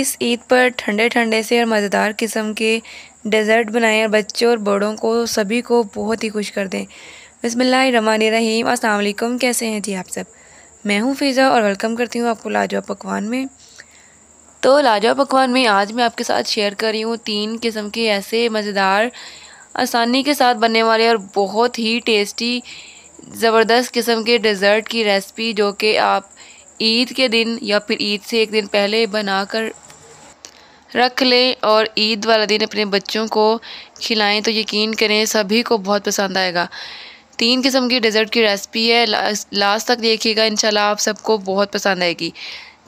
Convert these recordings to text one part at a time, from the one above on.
इस ईद पर ठंडे ठंडे से और मज़ेदार किस्म के डेज़र्ट बनाएं और बच्चों और बड़ों को सभी को बहुत ही खुश कर दें रहीम असलकम कैसे हैं जी आप सब मैं हूं फ़िज़ा और वेलकम करती हूं आपको लाजवा पकवान में तो लाजवा पकवान में आज मैं आपके साथ शेयर कर रही हूँ तीन किस्म के ऐसे मज़ेदार आसानी के साथ बनने वाले और बहुत ही टेस्टी ज़बरदस्त किस्म के डेज़र्ट की रेसिपी जो कि आप ईद के दिन या फिर ईद से एक दिन पहले बनाकर रख लें और ईद वाला दिन अपने बच्चों को खिलाएं तो यकीन करें सभी को बहुत पसंद आएगा तीन किस्म की डेजर्ट की रेसिपी है लास्ट तक देखिएगा इंशाल्लाह आप सबको बहुत पसंद आएगी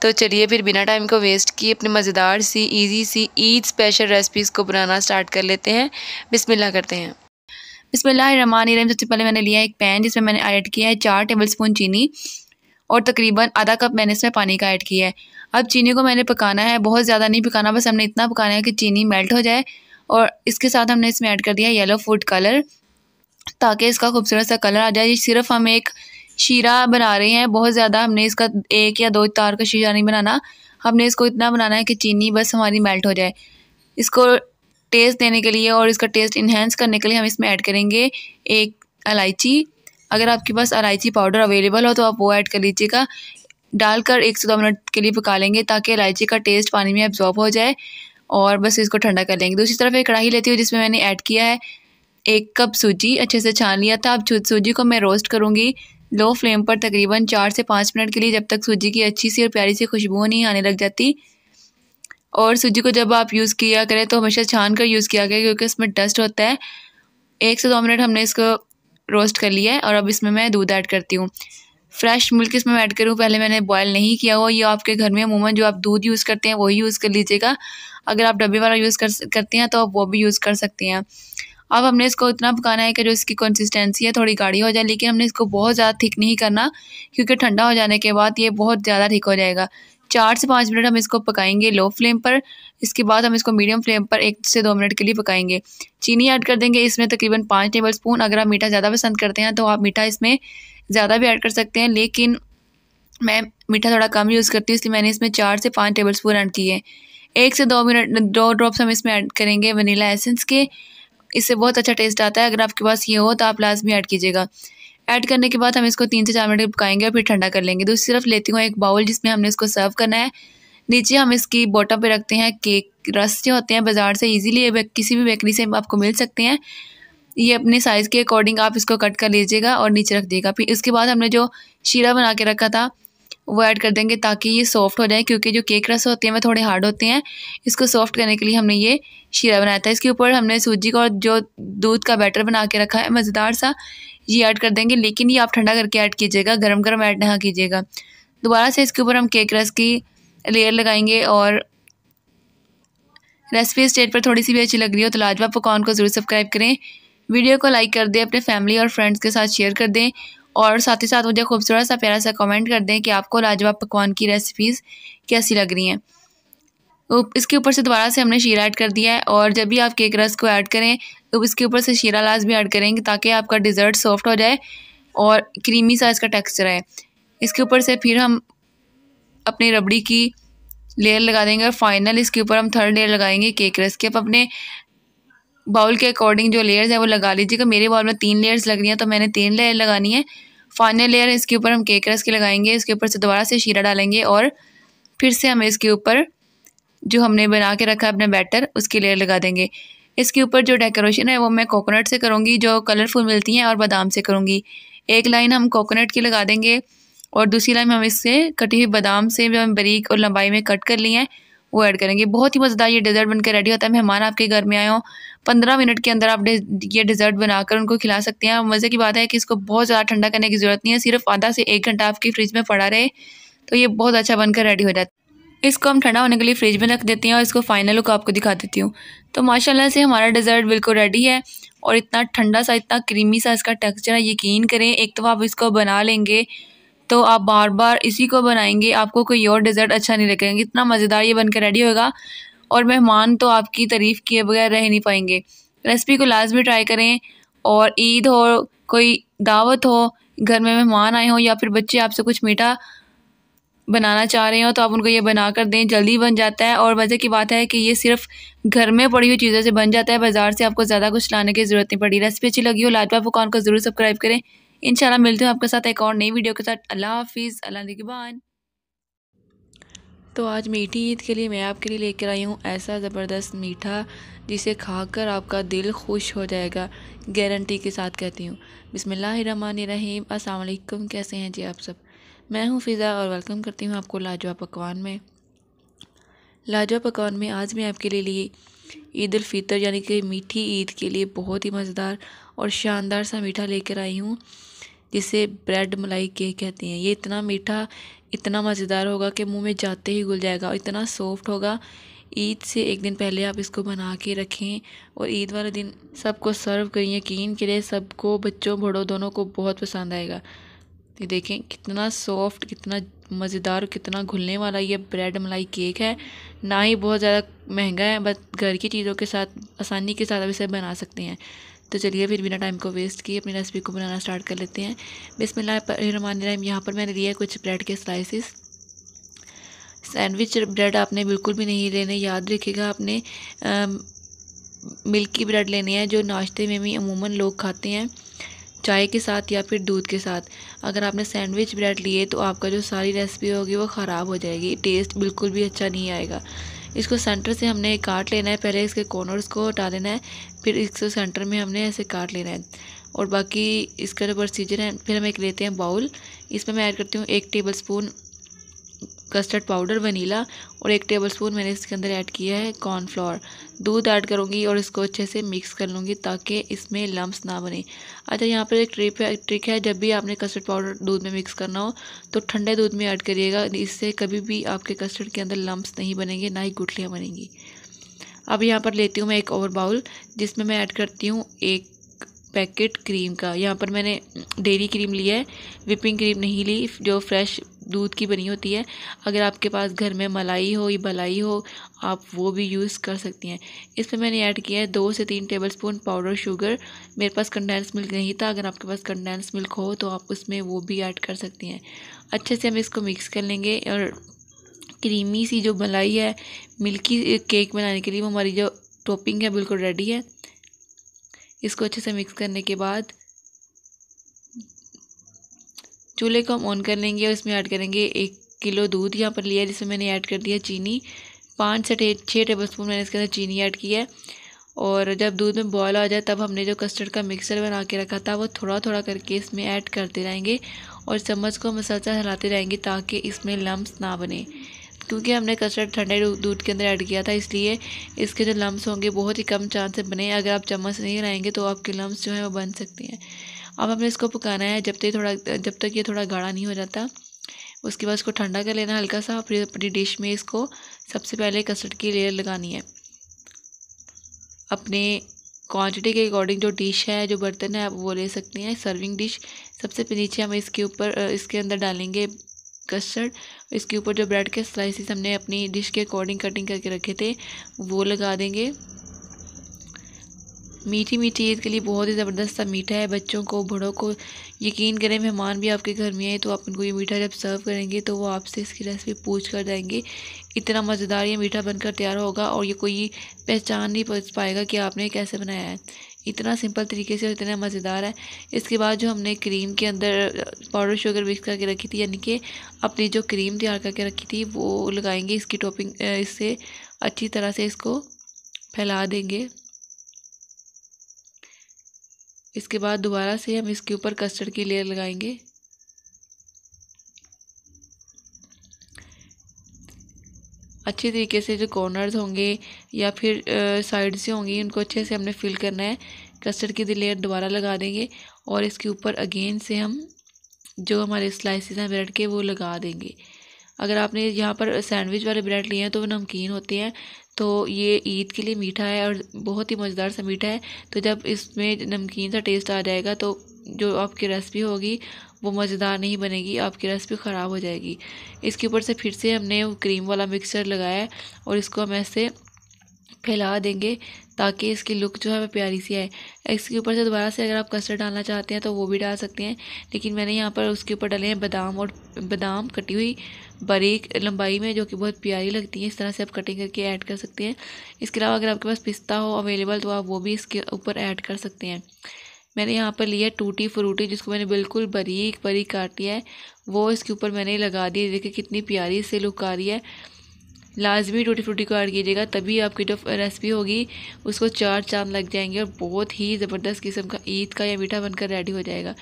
तो चलिए फिर बिना टाइम को वेस्ट किए अपने मज़ेदार सी इजी सी ईद स्पेशल रेसिपीज़ को बनाना स्टार्ट कर लेते हैं बिस्मिल्लाह करते हैं बिस्मिल्लाह रहीम सबसे पहले मैंने लिया एक पैन जिसमें मैंने ऐड किया है चार टेबल स्पून चीनी और तकरीबन आधा कप मैंने इसमें पानी का ऐड किया है अब चीनी को मैंने पकाना है बहुत ज़्यादा नहीं पकाना बस हमने इतना पकाना है कि चीनी मेल्ट हो जाए और इसके साथ हमने इसमें ऐड कर दिया येलो फूड कलर ताकि इसका खूबसूरत सा कलर आ जाए सिर्फ हम एक शीरा बना रहे हैं बहुत ज़्यादा हमने इसका एक या दो तार का शीरा नहीं बनाना हमने इसको इतना बनाना है कि चीनी बस हमारी मेल्ट हो जाए इसको टेस्ट देने के लिए और इसका टेस्ट इन्हेंस करने के लिए हम इसमें ऐड करेंगे एक इलायची अगर आपके पास इलायची पाउडर अवेलेबल हो तो आप वो ऐड कर लीजिएगा डालकर एक से दो मिनट के लिए पका लेंगे ताकि इलायची का टेस्ट पानी में एब्जॉर्ब हो जाए और बस इसको ठंडा कर लेंगे दूसरी तरफ एक कढ़ाई लेती हूँ जिसमें मैंने ऐड किया है एक कप सूजी अच्छे से छान लिया था अब सूजी को मैं रोस्ट करूँगी लो फ्लेम पर तकरीबन चार से पाँच मिनट के लिए जब तक सूजी की अच्छी सी और प्यारी सी खुशबू नहीं आने लग जाती और सूजी को जब आप यूज़ किया करें तो हमेशा छान कर यूज़ किया करें क्योंकि इसमें डस्ट होता है एक से दो मिनट हमने इसको रोस्ट कर लिया है और अब इसमें मैं दूध ऐड करती हूँ फ्रेश मिल्क इसमें ऐड करूँ पहले मैंने बॉयल नहीं किया हुआ ये आपके घर में अमूमन जो आप दूध यूज़ करते हैं वही यूज़ कर लीजिएगा अगर आप डब्बे वाला यूज़ कर करते हैं तो आप वो भी यूज़ कर सकते हैं अब हमने इसको इतना पकाना है कि जो इसकी कंसिस्टेंसी है थोड़ी गाढ़ी हो जाए लेकिन हमने इसको बहुत ज़्यादा थिक नहीं करना क्योंकि ठंडा हो जाने के बाद ये बहुत ज़्यादा ठीक हो जाएगा चार से पाँच मिनट हम इसको पकाएंगे लो फ्लेम पर इसके बाद हम इसको मीडियम फ्लेम पर एक से दो मिनट के लिए पकाएंगे चीनी ऐड कर देंगे इसमें तकरीबन पाँच टेबल स्पून अगर आप मीठा ज़्यादा पसंद करते हैं तो आप मीठा इसमें ज़्यादा भी ऐड कर सकते हैं लेकिन मैं मीठा थोड़ा कम यूज़ करती हूँ इसलिए मैंने इसमें चार से पाँच टेबल स्पून ऐड किए एक से दो मिनट दो ड्रॉप्स हम इसमें ऐड करेंगे वनीला एसेंस के इससे बहुत अच्छा टेस्ट आता है अगर आपके पास ये हो तो आप लाजमी ऐड कीजिएगा ऐड करने के बाद हम इसको तीन से चार मिनट पकाएंगे और फिर ठंडा कर लेंगे दूसरी तो तरफ लेती हूँ एक बाउल जिसमें हमने इसको सर्व करना है नीचे हम इसकी बॉटम पे रखते हैं केक रस जो होते हैं बाज़ार से इजीली किसी भी बेकरी से आपको मिल सकते हैं ये अपने साइज़ के अकॉर्डिंग आप इसको कट कर लीजिएगा और नीचे रख दिएगा फिर इसके बाद हमने जो शीरा बना के रखा था वो ऐड कर देंगे ताकि ये सॉफ्ट हो जाए क्योंकि जो केक रस होते हैं वह थोड़े हार्ड होते हैं इसको सॉफ्ट करने के लिए हमने ये शीरा बनाया था इसके ऊपर हमने सूजी का और जो दूध का बैटर बना के रखा है मज़ेदार सा ये ऐड कर देंगे लेकिन ये आप ठंडा करके ऐड कीजिएगा गर्म गर्म ऐड ना कीजिएगा दोबारा से इसके ऊपर हम केक रस की लेयर लगाएंगे और रेसिपी स्टेट पर थोड़ी सी भी अच्छी लग रही हो तो लाजवाब पकवान को ज़रूर सब्सक्राइब करें वीडियो को लाइक कर दें अपने फैमिली और फ्रेंड्स के साथ शेयर कर दें और साथ ही साथ मुझे खूबसूरत सा प्यारा सा कमेंट कर दें कि आपको लाजवाब पकवान की रेसिपीज़ कैसी लग रही हैं इसके ऊपर से दोबारा से हमने शीरा ऐड कर दिया है और जब भी आप केक रस को ऐड करें तो इसके ऊपर से शीरा लाज भी ऐड करेंगे ताकि आपका डिज़र्ट सॉफ्ट हो जाए और क्रीमी सा इसका टेक्सचर आए इसके ऊपर से फिर हम अपनी रबड़ी की लेयर लगा देंगे और फाइनल इसके ऊपर हम थर्ड लेयर लगाएंगे केक रस के अब अपने बाउल के अकॉर्डिंग जो लेयर्स है वो लगा लीजिएगा मेरे बाउल में तीन लेयर्स लग रही हैं तो मैंने तीन लेयर लगानी है फाइनल लेयर इसके ऊपर हम केक रस के लगाएंगे इसके ऊपर से दोबारा से शीरा डालेंगे और फिर से हम इसके ऊपर जो हमने बना के रखा है अपना बैटर उसकी लेयर लगा देंगे इसके ऊपर जो डेकोरेशन है वो मैं कोकोनट से करूँगी जो कलरफुल मिलती हैं और बादाम से करूँगी एक लाइन हम कोकोनट की लगा देंगे और दूसरी लाइन हम इससे कटी हुई बादाम से जो हम बारीक और लंबाई में कट कर लिए हैं वो ऐड करेंगे बहुत ही मज़ेदार ये डेजर्ट बनकर रेडी होता है मेहमान आपके घर में आए हों पंद्रह मिनट के अंदर आप ये डिज़र्ट बनाकर उनको खिला सकते हैं मज़े की बात है कि इसको बहुत ज़्यादा ठंडा करने की ज़रूरत नहीं है सिर्फ आधा से एक घंटा आपकी फ्रिज में पड़ा रहे तो ये बहुत अच्छा बनकर रेडी हो जाता है इसको हम ठंडा होने के लिए फ्रिज में रख देते हैं और इसको फाइनल लुक आपको दिखा देती हूँ तो माशाल्लाह से हमारा डिजर्ट बिल्कुल रेडी है और इतना ठंडा सा इतना क्रीमी सा इसका टेक्सचर है यकीन करें एक तो आप इसको बना लेंगे तो आप बार बार इसी को बनाएंगे आपको कोई और डिज़र्ट अच्छा नहीं लगेगा इतना मज़ेदार ये बनकर रेडी होगा और मेहमान तो आपकी तारीफ़ किए बगैर रह नहीं पाएंगे रेसिपी को लाजमी ट्राई करें और ईद हो कोई दावत हो घर में मेहमान आए हों या फिर बच्चे आपसे कुछ मीठा बनाना चाह रहे हो तो आप उनको ये बना कर दें जल्दी बन जाता है और वजह की बात है कि ये सिर्फ घर में पड़ी हुई चीज़ों से बन जाता है बाज़ार से आपको ज़्यादा कुछ लाने की ज़रूरत नहीं पड़ी रेसिपी अच्छी लगी हो लाजवा पकवान को ज़रूर सब्सक्राइब करें इंशाल्लाह मिलते हैं आपके साथ एक और नई वीडियो के साथ अल्लाह हाफिज़ अल्लाह के तो आज मीठी ईद के लिए मैं आपके लिए लेकर आई हूँ ऐसा ज़बरदस्त मीठा जिसे खाकर आपका दिल खुश हो जाएगा गारंटी के साथ कहती हूँ बिसमीम अस्सलाम कैसे हैं जी आप सब मैं हूँ फ़िज़ा और वेलकम करती हूँ आपको लाजवा पकवान में लाजवा पकवान में आज मैं आपके लिए लिए ईद अलफ़ितर यानी कि मीठी ईद के लिए बहुत ही मज़ेदार और शानदार सा मीठा लेकर आई हूँ जिसे ब्रेड मलाई केक कहते हैं ये इतना मीठा इतना मज़ेदार होगा कि मुंह में जाते ही घुल जाएगा और इतना सॉफ्ट होगा ईद से एक दिन पहले आप इसको बना के रखें और ईद वाले दिन सबको सर्व करें यकीन के लिए सबको बच्चों बड़ों दोनों को बहुत पसंद आएगा ये देखें कितना सॉफ्ट कितना मज़ेदार और कितना घुलने वाला ये ब्रेड मलाई केक है ना ही बहुत ज़्यादा महंगा है बस घर की चीज़ों के साथ आसानी के साथ आप इसे बना सकते हैं तो चलिए फिर बिना टाइम को वेस्ट किए अपनी रेसिपी को बनाना स्टार्ट कर लेते हैं बिसमिल्लाम यहाँ पर मैंने लिया है कुछ ब्रेड के स्लाइसिस सैंडविच ब्रेड आपने बिल्कुल भी नहीं लेने याद रखिएगा आपने मिल्की ब्रेड लेने हैं जो नाश्ते में भी अमूमन लोग खाते हैं चाय के साथ या फिर दूध के साथ अगर आपने सैंडविच ब्रेड लिए तो आपका जो सारी रेसिपी होगी वो ख़राब हो जाएगी टेस्ट बिल्कुल भी अच्छा नहीं आएगा इसको सेंटर से हमने काट लेना है पहले इसके कॉर्नर्स को हटा देना है फिर इसको सेंटर में हमने ऐसे काट लेना है और बाकी इसका जो प्रोसीजर है फिर हम एक लेते हैं बाउल इसमें मैं ऐड करती हूँ एक tablespoon custard powder vanilla और एक टेबलस्पून मैंने इसके अंदर ऐड किया है कॉर्नफ्लोर दूध ऐड करूँगी और इसको अच्छे से मिक्स कर लूँगी ताकि इसमें लम्ब्स ना बने अच्छा यहाँ पर एक ट्रिप है ट्रिक है जब भी आपने कस्टर्ड पाउडर दूध में मिक्स करना हो तो ठंडे दूध में ऐड करिएगा इससे कभी भी आपके कस्टर्ड के अंदर लम्ब्स नहीं बनेंगे ना ही गुठलियाँ बनेंगी अब यहाँ पर लेती हूँ मैं एक और बाउल जिसमें मैं ऐड करती हूँ एक पैकेट क्रीम का यहाँ पर मैंने डेरी क्रीम लिया है विपिंग क्रीम नहीं ली जो फ्रेश दूध की बनी होती है अगर आपके पास घर में मलाई हो या बलाई हो आप वो भी यूज़ कर सकती हैं इसमें मैंने ऐड किया है दो से तीन टेबल स्पून पाउडर शुगर मेरे पास कंडेंस मिल्क नहीं था अगर आपके पास कंडेंस मिल्क हो तो आप उसमें वो भी ऐड कर सकती हैं अच्छे से हम इसको मिक्स कर लेंगे और क्रीमी सी जो मलाई है मिल्की केक बनाने के लिए वो हमारी जो टॉपिंग है बिल्कुल रेडी है इसको अच्छे से मिक्स करने के बाद चूल्हे को हम ऑन कर लेंगे और इसमें ऐड करेंगे एक किलो दूध यहाँ पर लिया जिसमें मैंने ऐड कर दिया चीनी पाँच से छः टेबल स्पून मैंने इसके अंदर चीनी ऐड की है और जब दूध में बॉयल आ जाए तब हमने जो कस्टर्ड का मिक्सर बना के रखा था वो थोड़ा थोड़ा करके इसमें ऐड करते रहेंगे और चम्मच को मसलसल हिलाते रहेंगे ताकि इसमें लम्ब ना बने क्योंकि हमने कस्टर्ड ठंडे दूध के अंदर ऐड किया था इसलिए इसके जो लम्ब होंगे बहुत ही कम चांस से बने अगर आप चम्मच नहीं हिलाएंगे तो आपके लम्ब जो हैं वो बन सकते हैं अब हमने इसको पकाना है जब तक तो थोड़ा जब तक ये थोड़ा गाढ़ा नहीं हो जाता उसके बाद इसको ठंडा कर लेना हल्का सा फिर अपनी डिश में इसको सबसे पहले कस्टर्ड की लेयर लगानी है अपने क्वांटिटी के अकॉर्डिंग जो डिश है जो बर्तन है आप वो ले सकते हैं सर्विंग डिश सबसे नीचे हम इसके ऊपर इसके अंदर डालेंगे कस्टर्ड इसके ऊपर जो ब्रेड के स्लाइसिस हमने अपनी डिश के अकॉर्डिंग कटिंग करके रखे थे वो लगा देंगे मीठी मीठी ईद के लिए बहुत ही ज़बरदस्त सा मीठा है बच्चों को बड़ों को यकीन करें मेहमान भी आपके घर में आए तो आप उनको ये मीठा जब सर्व करेंगे तो वो आपसे इसकी रेसिपी पूछ कर जाएंगे इतना मज़ेदार ये मीठा बनकर तैयार होगा और ये कोई पहचान नहीं पाएगा कि आपने कैसे बनाया है इतना सिंपल तरीके से और इतना मज़ेदार है इसके बाद जो हमने क्रीम के अंदर पाउडर शुगर मिक्स करके रखी थी यानी कि अपनी जो क्रीम तैयार करके रखी थी वो लगाएंगे इसकी टॉपिंग इससे अच्छी तरह से इसको फैला देंगे इसके बाद दोबारा से हम इसके ऊपर कस्टर्ड की लेयर लगाएंगे अच्छे तरीके से जो कॉर्नर्स होंगे या फिर साइड से होंगी उनको अच्छे से हमने फिल करना है कस्टर्ड की लेयर दोबारा लगा देंगे और इसके ऊपर अगेन से हम जो हमारे स्लाइसिस हैं ब्रेड के वो लगा देंगे अगर आपने यहाँ पर सैंडविच वाले ब्रेड लिए हैं तो वो नमकीन होते हैं तो ये ईद के लिए मीठा है और बहुत ही मज़ेदार सा मीठा है तो जब इसमें नमकीन सा टेस्ट आ जाएगा तो जो आपकी रेसिपी होगी वो मज़ेदार नहीं बनेगी आपकी रेसिपी ख़राब हो जाएगी इसके ऊपर से फिर से हमने क्रीम वाला मिक्सचर लगाया है और इसको हम ऐसे फैला देंगे ताकि इसकी लुक जो है वह प्यारी सी आए इसके ऊपर से दोबारा से अगर आप कस्टर्ड डालना चाहते हैं तो वो भी डाल सकते हैं लेकिन मैंने यहाँ पर उसके ऊपर डाले हैं बादाम और बादाम कटी हुई बारीक लंबाई में जो कि बहुत प्यारी लगती है इस तरह से आप कटिंग करके ऐड कर सकते हैं इसके अलावा अगर आपके पास पिस्ता हो अवेलेबल तो आप वो भी इसके ऊपर ऐड कर सकते हैं मैंने यहाँ पर लिया टूटी फ्रूटी जिसको मैंने बिल्कुल बारीक बारीक काट लिया है वो इसके ऊपर मैंने लगा दी देखिए कितनी प्यारी से लुक आ रही है लाजमी टूटी फ्रूटी को ऐड कीजिएगा तभी आपकी जो रेसिपी होगी उसको चार चांद लग जाएंगे और बहुत ही ज़बरदस्त किस्म का ईद का या मीठा बनकर रेडी हो जाएगा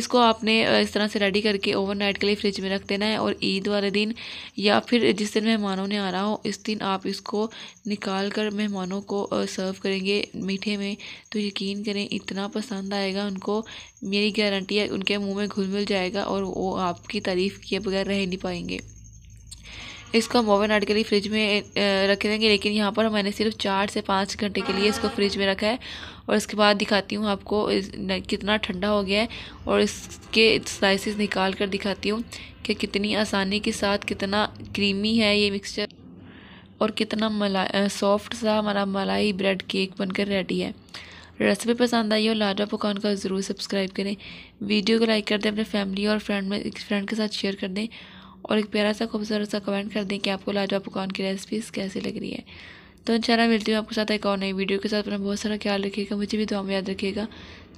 इसको आपने इस तरह से रेडी करके ओवरनाइट के लिए फ्रिज में रख देना है और ईद वाले दिन या फिर जिस दिन मेहमानों ने आना हो इस दिन आप इसको निकाल कर मेहमानों को सर्व करेंगे मीठे में तो यकीन करें इतना पसंद आएगा उनको मेरी गारंटी है उनके मुँह में घुल मिल जाएगा और वो आपकी तारीफ़ किए बगैर रह नहीं पाएंगे इसको हम ओवर नाइट के लिए फ्रिज में रख देंगे लेकिन यहाँ पर मैंने सिर्फ चार से पाँच घंटे के लिए इसको फ्रिज में रखा है और इसके बाद दिखाती हूँ आपको कितना ठंडा हो गया है और इसके स्लाइसिस निकाल कर दिखाती हूँ कि कितनी आसानी के साथ कितना क्रीमी है ये मिक्सचर और कितना मलाई सॉफ्ट सा हमारा मलाई ब्रेड केक बनकर रेडी है रेसिपी पसंद आई हो लाडा पकवान का ज़रूर सब्सक्राइब करें वीडियो को लाइक कर दें अपने फैमिली और फ्रेंड में फ्रेंड के साथ शेयर कर दें और एक प्यारा सा खूबसूरत सा कमेंट कर दें कि आपको लाजवाब पकवान की रेसिपीज़ कैसी लग रही है तो इंशाल्लाह मिलती हूँ आपके साथ एक और नई वीडियो के साथ अपना बहुत सारा ख्याल रखिएगा मुझे भी दुआ में याद रखिएगा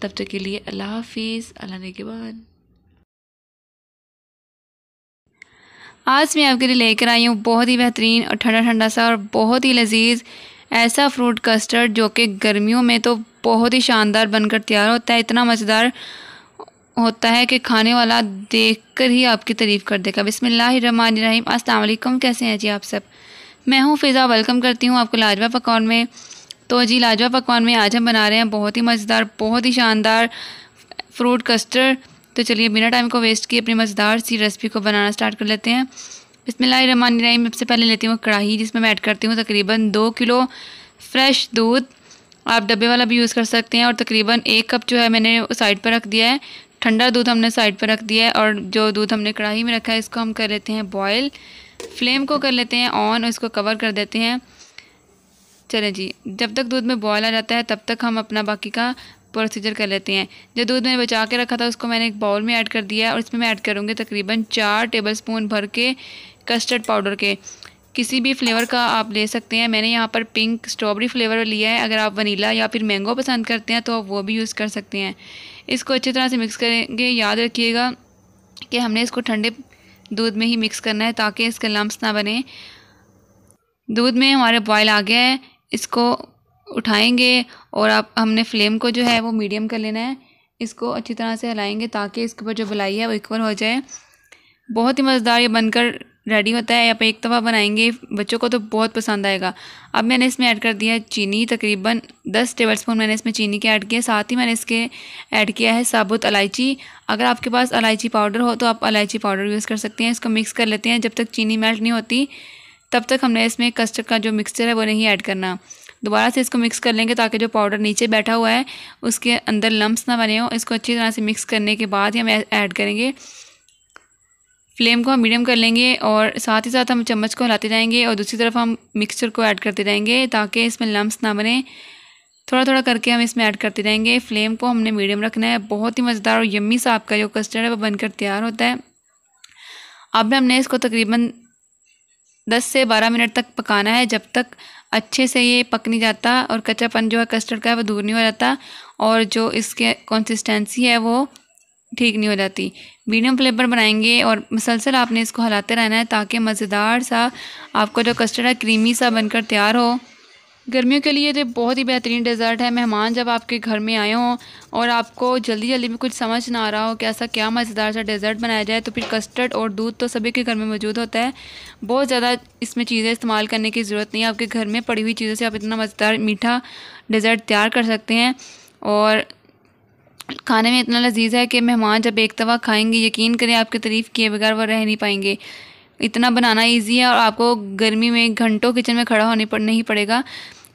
तब तक के लिए अल्लाह हाफिज़ अल्लाह बाद आज मैं आपके लिए लेकर आई हूँ बहुत ही बेहतरीन और ठंडा ठंडा सा और बहुत ही लजीज ऐसा फ्रूट कस्टर्ड जो कि गर्मियों में तो बहुत ही शानदार बनकर तैयार होता है इतना मज़ेदार होता है कि खाने वाला देख कर ही आपकी तारीफ़ कर देगा बिसमीम असलम कैसे हैं जी आप सब मैं हूँ फ़िज़ा वेलकम करती हूँ आपको लाजवा पकवान में तो जी लाजवा पकवान में आज हम बना रहे हैं बहुत ही मज़ेदार बहुत ही शानदार फ्रूट कस्टर्ड तो चलिए बिना टाइम को वेस्ट किए अपनी मज़ेदार सी रेसिपी को बनाना स्टार्ट कर लेते हैं बिसमीम सबसे पहले लेती हूँ कढ़ाई जिसमें मैं ऐड करती हूँ तकरीबन दो किलो फ्रेश दूध आप डब्बे वाला भी यूज़ कर सकते हैं और तकरीबन एक कप जो है मैंने साइड पर रख दिया है ठंडा दूध हमने साइड पर रख दिया है और जो दूध हमने कढ़ाई में रखा है इसको हम कर लेते हैं बॉयल फ्लेम को कर लेते हैं ऑन और इसको कवर कर देते हैं चलें जी जब तक दूध में बॉयल आ जाता है तब तक हम अपना बाकी का प्रोसीजर कर लेते हैं जो दूध मैंने बचा के रखा था उसको मैंने एक बाउल में ऐड कर दिया है और इसमें मैं ऐड करूँगी तकरीबन चार टेबल स्पून भर के कस्टर्ड पाउडर के किसी भी फ्लेवर का आप ले सकते हैं मैंने यहाँ पर पिंक स्ट्रॉबेरी फ्लेवर लिया है अगर आप वनीला या फिर मैंगो पसंद करते हैं तो आप वो भी यूज़ कर सकते हैं इसको अच्छी तरह से मिक्स करेंगे याद रखिएगा कि हमने इसको ठंडे दूध में ही मिक्स करना है ताकि इसके लम्ब ना बने दूध में हमारे बॉयल आ गया है इसको उठाएंगे और आप हमने फ्लेम को जो है वो मीडियम कर लेना है इसको अच्छी तरह से हिलाएंगे ताकि इसके ऊपर जो बलाई है वो इक्वल हो जाए बहुत ही मज़ेदार ये बनकर रेडी होता है आप एक दफ़ा बनाएंगे बच्चों को तो बहुत पसंद आएगा अब मैंने इसमें ऐड कर दिया चीनी तकरीबन दस टेबल स्पून मैंने इसमें चीनी के ऐड किया साथ ही मैंने इसके ऐड किया है साबुत इलायची अगर आपके पास इलायची पाउडर हो तो आप इलायची पाउडर यूज़ कर सकते हैं इसको मिक्स कर लेते हैं जब तक चीनी मेल्ट नहीं होती तब तक हमने इसमें कस्टर्ड का जो मिक्सचर है वो नहीं ऐड करना दोबारा से इसको मिक्स कर लेंगे ताकि जो पाउडर नीचे बैठा हुआ है उसके अंदर लम्ब ना बने हो इसको अच्छी तरह से मिक्स करने के बाद ही हम ऐड करेंगे फ्लेम को हम मीडियम कर लेंगे और साथ ही साथ हम चम्मच को हिलाते जाएंगे और दूसरी तरफ हम मिक्सचर को ऐड करते जाएंगे ताकि इसमें लम्स ना बने थोड़ा थोड़ा करके हम इसमें ऐड करते जाएंगे फ्लेम को हमने मीडियम रखना है बहुत ही मज़ेदार और यम्मी सा आपका जो कस्टर्ड है वो बनकर तैयार होता है अब हमने इसको तकरीबन दस से बारह मिनट तक पकाना है जब तक अच्छे से ये पक नहीं जाता और कच्चापन जो है कस्टर्ड का है वो दूर नहीं हो जाता और जो इसके कंसिस्टेंसी है वो ठीक नहीं हो जाती मीडियम फ्लेम पर बनाएंगे और मसलसल आपने इसको हलाते रहना है ताकि मज़ेदार सा आपका जो कस्टर्ड है क्रीमी सा बनकर तैयार हो गर्मियों के लिए तो बहुत ही बेहतरीन डेजर्ट है मेहमान जब आपके घर में आए हों और आपको जल्दी जल्दी में कुछ समझ ना आ रहा हो कि ऐसा क्या मज़ेदार सा डेजर्ट बनाया जाए तो फिर कस्टर्ड और दूध तो सभी के घर में मौजूद होता है बहुत ज़्यादा इसमें चीज़ें इस्तेमाल करने की ज़रूरत नहीं है आपके घर में पड़ी हुई चीज़ों से आप इतना मज़ेदार मीठा डेजर्ट तैयार कर सकते हैं और खाने में इतना लजीज़ है कि मेहमान जब एक दफ़ा खाएंगे यकीन करें आपकी तारीफ़ किए बगैर वह रह नहीं पाएंगे इतना बनाना इजी है और आपको गर्मी में घंटों किचन में खड़ा होने पर नहीं पड़ेगा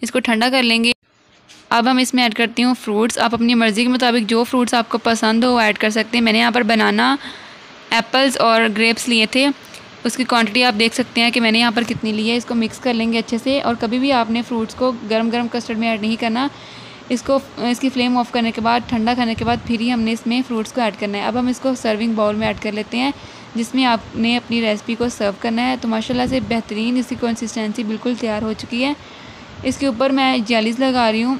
इसको ठंडा कर लेंगे अब हम इसमें ऐड करती हूँ फ्रूट्स आप अपनी मर्ज़ी के मुताबिक जो फ्रूट्स आपको पसंद हो वो ऐड कर सकते हैं मैंने यहाँ पर बनाना एप्पल्स और ग्रेप्स लिए थे उसकी क्वांटिटी आप देख सकते हैं कि मैंने यहाँ पर कितनी ली है इसको मिक्स कर लेंगे अच्छे से और कभी भी आपने फ्रूट्स को गर्म गर्म कस्टर्ड में ऐड नहीं करना इसको इसकी फ्लेम ऑफ करने के बाद ठंडा करने के बाद फिर ही हमने इसमें फ्रूट्स को ऐड करना है अब हम इसको सर्विंग बाउल में ऐड कर लेते हैं जिसमें आपने अपनी रेसिपी को सर्व करना है तो माशाल्लाह से बेहतरीन इसकी कंसिस्टेंसी बिल्कुल तैयार हो चुकी है इसके ऊपर मैं जेलीस लगा रही हूँ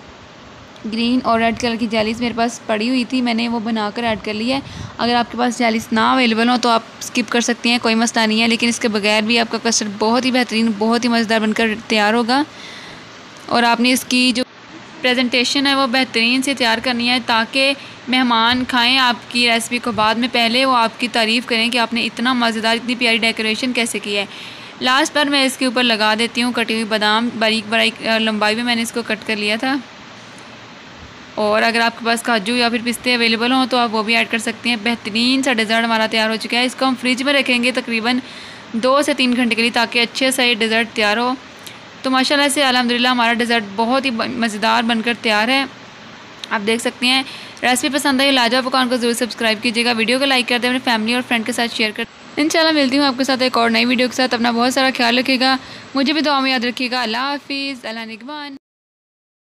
ग्रीन और रेड कलर की जेलीस मेरे पास पड़ी हुई थी मैंने वो बनाकर ऐड कर ली है अगर आपके पास जेलीस ना अवेलेबल हो तो आप स्किप कर सकते हैं कोई मसला नहीं है लेकिन इसके बगैर भी आपका कस्टर्ड बहुत ही बेहतरीन बहुत ही मज़ेदार बनकर तैयार होगा और आपने इसकी जो प्रेजेंटेशन है वो बेहतरीन से तैयार करनी है ताकि मेहमान खाएं आपकी रेसिपी को बाद में पहले वो आपकी तारीफ़ करें कि आपने इतना मज़ेदार इतनी प्यारी डेकोरेशन कैसे की है लास्ट पर मैं इसके ऊपर लगा देती हूँ कटी हुई बादाम बारीक बारीक लंबाई में मैंने इसको कट कर लिया था और अगर आपके पास काजू या फिर पिस्ते अवेलेबल हों तो आप वो भी ऐड कर सकते हैं बेहतरीन सा डिज़र्ट हमारा तैयार हो चुका है इसको हम फ्रिज में रखेंगे तकरीबन दो से तीन घंटे के लिए ताकि अच्छे से ये तैयार हो तो माशाला से अलहमदिल्ला हमारा डिज़र्ट बहुत ही मज़ेदार बनकर तैयार है आप देख सकते हैं रेसिपी पसंद आई लाजवा पकवान को जरूर सब्सक्राइब कीजिएगा वीडियो को लाइक कर दें अपने फैमिली और फ्रेंड के साथ शेयर कर इंशाल्लाह मिलती हूँ आपके साथ एक और नई वीडियो के साथ अपना बहुत सारा ख्याल रखिएगा मुझे भी दुआ में याद रखिएगा अल्लाह हाफिज़ अल्लाह निगवान